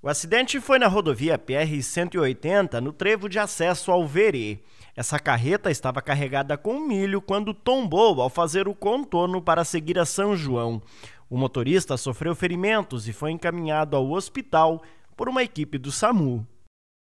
O acidente foi na rodovia PR-180, no trevo de acesso ao Verê. Essa carreta estava carregada com milho quando tombou ao fazer o contorno para seguir a São João. O motorista sofreu ferimentos e foi encaminhado ao hospital por uma equipe do SAMU.